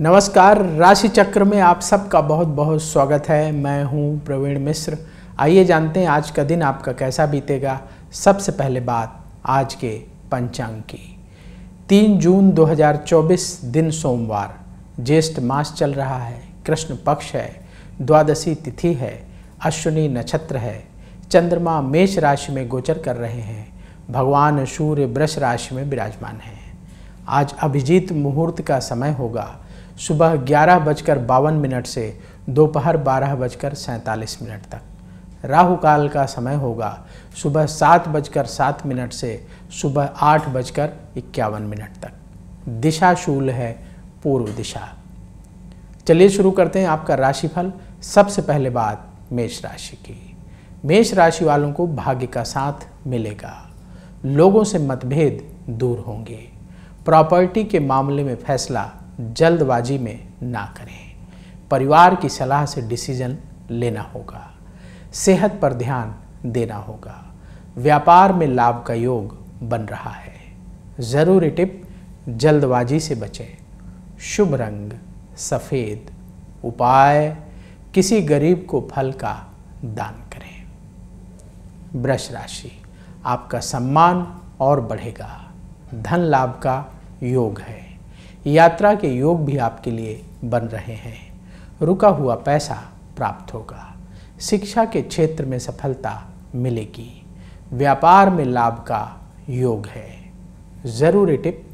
नमस्कार राशि चक्र में आप सबका बहुत बहुत स्वागत है मैं हूं प्रवीण मिश्र आइए जानते हैं आज का दिन आपका कैसा बीतेगा सबसे पहले बात आज के पंचांग की तीन जून 2024 दिन सोमवार ज्येष्ठ मास चल रहा है कृष्ण पक्ष है द्वादशी तिथि है अश्विनी नक्षत्र है चंद्रमा मेष राशि में गोचर कर रहे हैं भगवान सूर्य वृष राशि में विराजमान हैं आज अभिजीत मुहूर्त का समय होगा सुबह ग्यारह बजकर बावन मिनट से दोपहर बारह बजकर सैंतालीस मिनट तक राहु काल का समय होगा सुबह सात बजकर सात मिनट से सुबह आठ बजकर इक्यावन मिनट तक दिशा शूल है पूर्व दिशा चलिए शुरू करते हैं आपका राशिफल सबसे पहले बात मेष राशि की मेष राशि वालों को भाग्य का साथ मिलेगा लोगों से मतभेद दूर होंगे प्रॉपर्टी के मामले में फैसला जल्दबाजी में ना करें परिवार की सलाह से डिसीजन लेना होगा सेहत पर ध्यान देना होगा व्यापार में लाभ का योग बन रहा है ज़रूरी टिप जल्दबाजी से बचें शुभ रंग सफ़ेद उपाय किसी गरीब को फल का दान करें ब्रश राशि आपका सम्मान और बढ़ेगा धन लाभ का योग है यात्रा के योग भी आपके लिए बन रहे हैं रुका हुआ पैसा प्राप्त होगा शिक्षा के क्षेत्र में सफलता मिलेगी व्यापार में लाभ का योग है ज़रूरी टिप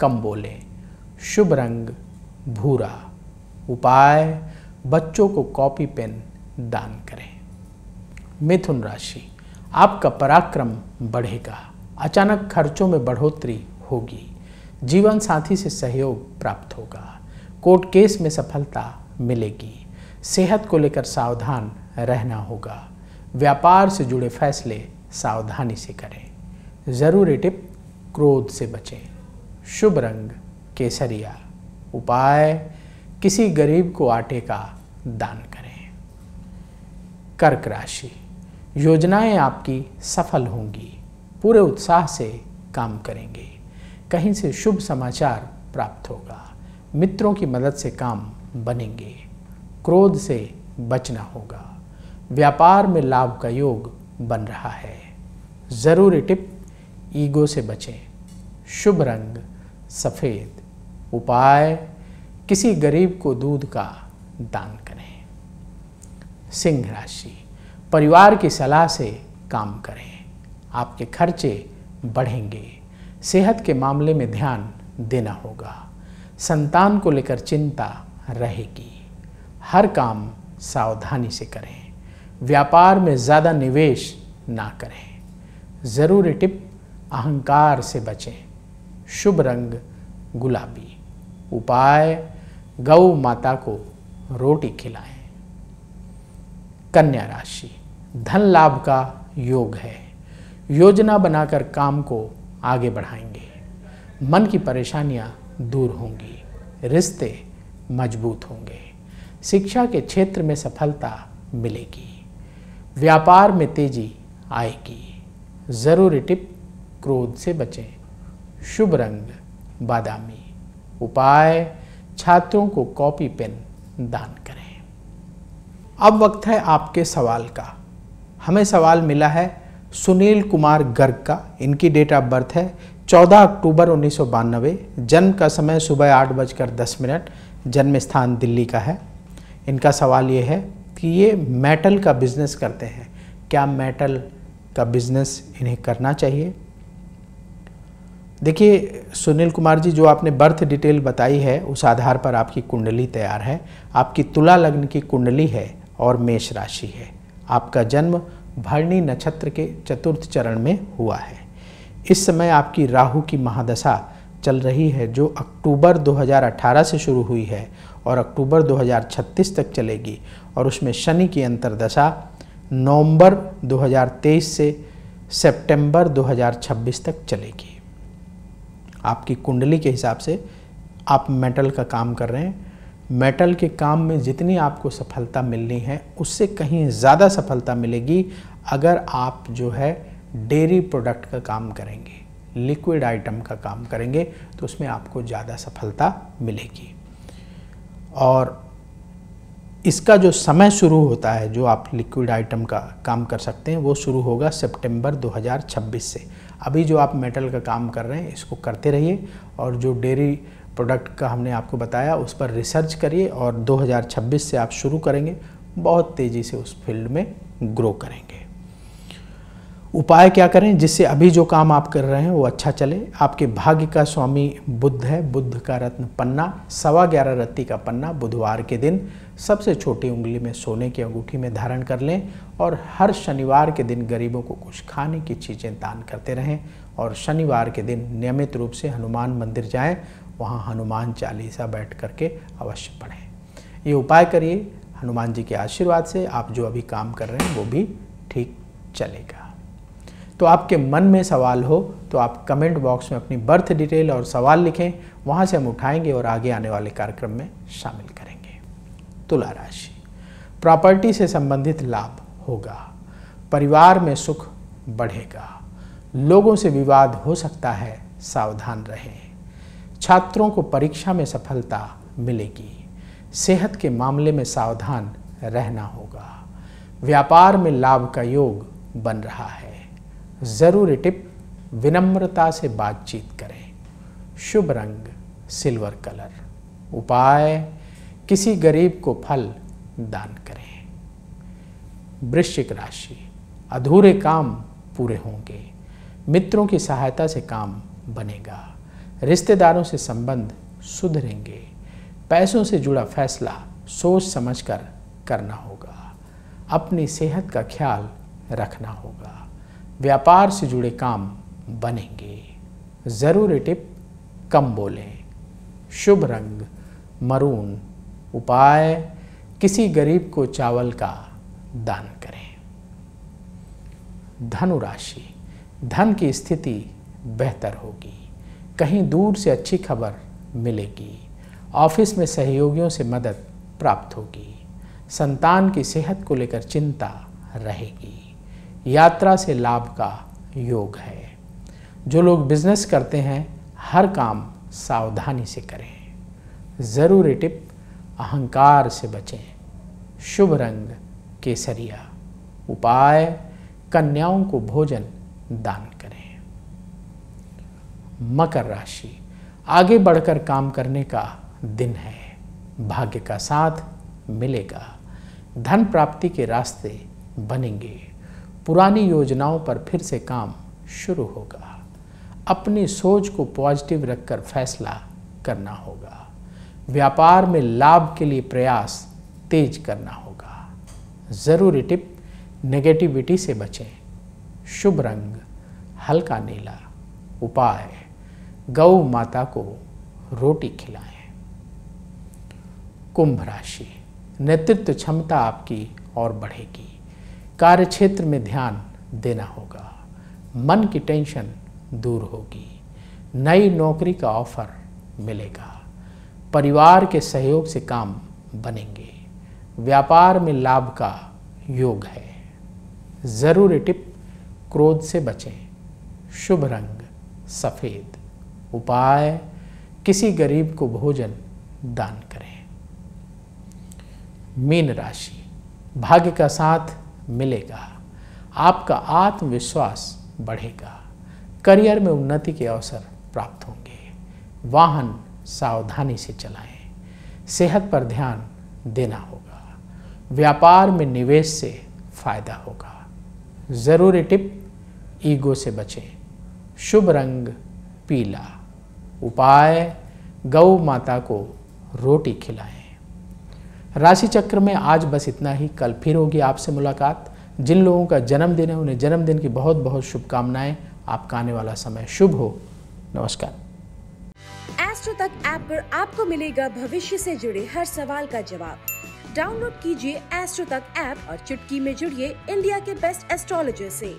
कम बोले शुभ रंग भूरा उपाय बच्चों को कॉपी पेन दान करें मिथुन राशि आपका पराक्रम बढ़ेगा अचानक खर्चों में बढ़ोतरी होगी जीवन साथी से सहयोग प्राप्त होगा कोर्ट केस में सफलता मिलेगी सेहत को लेकर सावधान रहना होगा व्यापार से जुड़े फैसले सावधानी से करें ज़रूरी टिप क्रोध से बचें शुभ रंग केसरिया उपाय किसी गरीब को आटे का दान करें कर्क राशि योजनाएं आपकी सफल होंगी पूरे उत्साह से काम करेंगे कहीं से शुभ समाचार प्राप्त होगा मित्रों की मदद से काम बनेंगे क्रोध से बचना होगा व्यापार में लाभ का योग बन रहा है ज़रूरी टिप ईगो से बचें शुभ रंग सफ़ेद उपाय किसी गरीब को दूध का दान करें सिंह राशि परिवार की सलाह से काम करें आपके खर्चे बढ़ेंगे सेहत के मामले में ध्यान देना होगा संतान को लेकर चिंता रहेगी हर काम सावधानी से करें व्यापार में ज़्यादा निवेश ना करें ज़रूरी टिप अहंकार से बचें शुभ रंग गुलाबी उपाय गौ माता को रोटी खिलाएं कन्या राशि धन लाभ का योग है योजना बनाकर काम को आगे बढ़ाएंगे मन की परेशानियां दूर होंगी रिश्ते मजबूत होंगे शिक्षा के क्षेत्र में सफलता मिलेगी व्यापार में तेजी आएगी ज़रूरी टिप क्रोध से बचें शुभ रंग बादामी उपाय छात्रों को कॉपी पेन दान करें अब वक्त है आपके सवाल का हमें सवाल मिला है सुनील कुमार गर्ग का इनकी डेट ऑफ बर्थ है 14 अक्टूबर उन्नीस जन्म का समय सुबह आठ बजकर दस मिनट जन्म स्थान दिल्ली का है इनका सवाल ये है कि ये मेटल का बिज़नेस करते हैं क्या मेटल का बिज़नेस इन्हें करना चाहिए देखिए सुनील कुमार जी जो आपने बर्थ डिटेल बताई है उस आधार पर आपकी कुंडली तैयार है आपकी तुला लग्न की कुंडली है और मेष राशि है आपका जन्म भरणी नक्षत्र के चतुर्थ चरण में हुआ है इस समय आपकी राहु की महादशा चल रही है जो अक्टूबर 2018 से शुरू हुई है और अक्टूबर 2036 तक चलेगी और उसमें शनि की अंतरदशा नवंबर 2023 से सितंबर 2026 तक चलेगी आपकी कुंडली के हिसाब से आप मेटल का काम कर रहे हैं मेटल के काम में जितनी आपको सफलता मिलनी है उससे कहीं ज़्यादा सफलता मिलेगी अगर आप जो है डेयरी प्रोडक्ट का काम करेंगे लिक्विड आइटम का काम करेंगे तो उसमें आपको ज़्यादा सफलता मिलेगी और इसका जो समय शुरू होता है जो आप लिक्विड आइटम का काम कर सकते हैं वो शुरू होगा सितंबर 2026 से अभी जो आप मेटल का काम कर रहे हैं इसको करते रहिए और जो डेयरी प्रोडक्ट का हमने आपको बताया उस पर रिसर्च करिए और 2026 से आप शुरू करेंगे बहुत तेज़ी से उस फील्ड में ग्रो करेंगे उपाय क्या करें जिससे अभी जो काम आप कर रहे हैं वो अच्छा चले आपके भाग्य का स्वामी बुद्ध है बुद्ध का रत्न पन्ना सवा ग्यारह रत्ती का पन्ना बुधवार के दिन सबसे छोटी उंगली में सोने की अंगूठी में धारण कर लें और हर शनिवार के दिन गरीबों को कुछ खाने की चीज़ें दान करते रहें और शनिवार के दिन नियमित रूप से हनुमान मंदिर जाएं वहाँ हनुमान चालीसा बैठ करके अवश्य पढ़ें ये उपाय करिए हनुमान जी के आशीर्वाद से आप जो अभी काम कर रहे हैं वो भी ठीक चलेगा तो आपके मन में सवाल हो तो आप कमेंट बॉक्स में अपनी बर्थ डिटेल और सवाल लिखें वहाँ से हम उठाएंगे और आगे आने वाले कार्यक्रम में शामिल करेंगे तुला राशि प्रॉपर्टी से संबंधित लाभ होगा परिवार में सुख बढ़ेगा लोगों से विवाद हो सकता है सावधान रहें छात्रों को परीक्षा में सफलता मिलेगी सेहत के मामले में सावधान रहना होगा व्यापार में लाभ का योग बन रहा है ज़रूरी टिप विनम्रता से बातचीत करें शुभ रंग सिल्वर कलर उपाय किसी गरीब को फल दान करें वृश्चिक राशि अधूरे काम पूरे होंगे मित्रों की सहायता से काम बनेगा रिश्तेदारों से संबंध सुधरेंगे पैसों से जुड़ा फैसला सोच समझकर करना होगा अपनी सेहत का ख्याल रखना होगा व्यापार से जुड़े काम बनेंगे ज़रूरी टिप कम बोलें शुभ रंग मरून उपाय किसी गरीब को चावल का दान करें धनुराशि धन की स्थिति बेहतर होगी कहीं दूर से अच्छी खबर मिलेगी ऑफिस में सहयोगियों से मदद प्राप्त होगी संतान की सेहत को लेकर चिंता रहेगी यात्रा से लाभ का योग है जो लोग बिजनेस करते हैं हर काम सावधानी से करें ज़रूरी टिप अहंकार से बचें शुभ रंग केसरिया उपाय कन्याओं को भोजन दान करें मकर राशि आगे बढ़कर काम करने का दिन है भाग्य का साथ मिलेगा धन प्राप्ति के रास्ते बनेंगे पुरानी योजनाओं पर फिर से काम शुरू होगा अपनी सोच को पॉजिटिव रखकर फैसला करना होगा व्यापार में लाभ के लिए प्रयास तेज करना होगा ज़रूरी टिप नेगेटिविटी से बचें शुभ रंग हल्का नीला उपाय गौ माता को रोटी खिलाएं कुंभ राशि नेतृत्व क्षमता आपकी और बढ़ेगी कार्य क्षेत्र में ध्यान देना होगा मन की टेंशन दूर होगी नई नौकरी का ऑफर मिलेगा परिवार के सहयोग से काम बनेंगे व्यापार में लाभ का योग है ज़रूरी टिप क्रोध से बचें शुभ रंग सफ़ेद उपाय किसी गरीब को भोजन दान करें मीन राशि भाग्य का साथ मिलेगा आपका आत्मविश्वास बढ़ेगा करियर में उन्नति के अवसर प्राप्त होंगे वाहन सावधानी से चलाएं सेहत पर ध्यान देना होगा व्यापार में निवेश से फायदा होगा ज़रूरी टिप ईगो से बचें शुभ रंग पीला उपाय गौ माता को रोटी खिलाएं राशि चक्र में आज बस इतना ही कल फिर होगी आपसे मुलाकात जिन लोगों का जन्मदिन है उन्हें जन्मदिन की बहुत बहुत शुभकामनाएं आपका आने वाला समय शुभ हो नमस्कार एस्ट्रो तक ऐप आप पर आपको मिलेगा भविष्य से जुड़े हर सवाल का जवाब डाउनलोड कीजिए एस्ट्रो तक ऐप और चुटकी में जुड़िए इंडिया के बेस्ट एस्ट्रोलॉजर से